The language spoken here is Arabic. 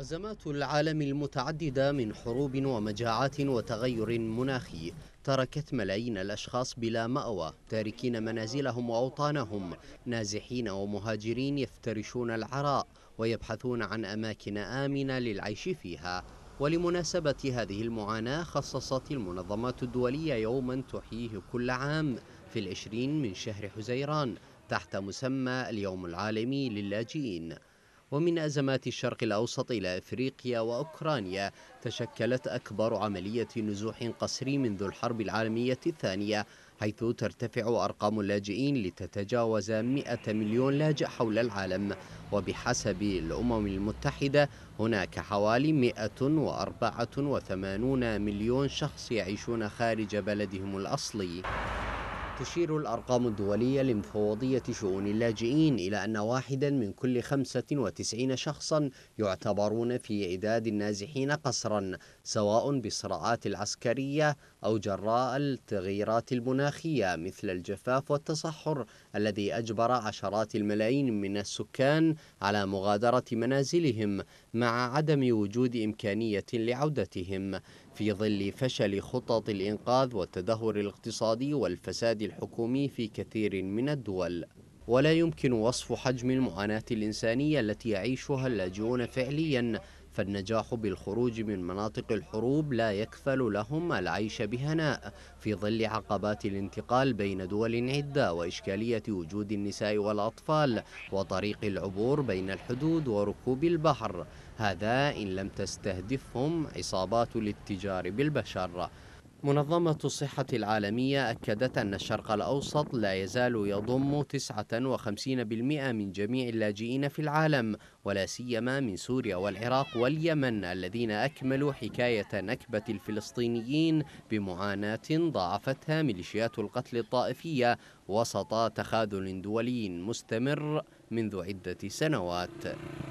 أزمات العالم المتعددة من حروب ومجاعات وتغير مناخي تركت ملايين الأشخاص بلا مأوى تاركين منازلهم وأوطانهم نازحين ومهاجرين يفترشون العراء ويبحثون عن أماكن آمنة للعيش فيها ولمناسبة هذه المعاناة خصصت المنظمات الدولية يوما تحييه كل عام في العشرين من شهر حزيران تحت مسمى اليوم العالمي للاجئين ومن أزمات الشرق الأوسط إلى إفريقيا وأوكرانيا تشكلت أكبر عملية نزوح قسري منذ الحرب العالمية الثانية حيث ترتفع أرقام اللاجئين لتتجاوز 100 مليون لاجئ حول العالم وبحسب الأمم المتحدة هناك حوالي 184 مليون شخص يعيشون خارج بلدهم الأصلي تشير الأرقام الدولية لمفوضية شؤون اللاجئين إلى أن واحدا من كل 95 شخصا يعتبرون في إعداد النازحين قسرا سواء بالصراعات العسكرية أو جراء التغييرات المناخية مثل الجفاف والتصحر الذي أجبر عشرات الملايين من السكان على مغادرة منازلهم مع عدم وجود إمكانية لعودتهم في ظل فشل خطط الإنقاذ والتدهور الاقتصادي والفساد الحكومي في كثير من الدول ولا يمكن وصف حجم المعاناة الإنسانية التي يعيشها اللاجئون فعلياً فالنجاح بالخروج من مناطق الحروب لا يكفل لهم العيش بهناء في ظل عقبات الانتقال بين دول عدة وإشكالية وجود النساء والأطفال وطريق العبور بين الحدود وركوب البحر هذا إن لم تستهدفهم عصابات الاتجار بالبشر منظمة الصحة العالمية أكدت أن الشرق الأوسط لا يزال يضم 59% من جميع اللاجئين في العالم ولا سيما من سوريا والعراق واليمن الذين أكملوا حكاية نكبة الفلسطينيين بمعاناة ضاعفتها ميليشيات القتل الطائفية وسط تخاذل دولي مستمر منذ عدة سنوات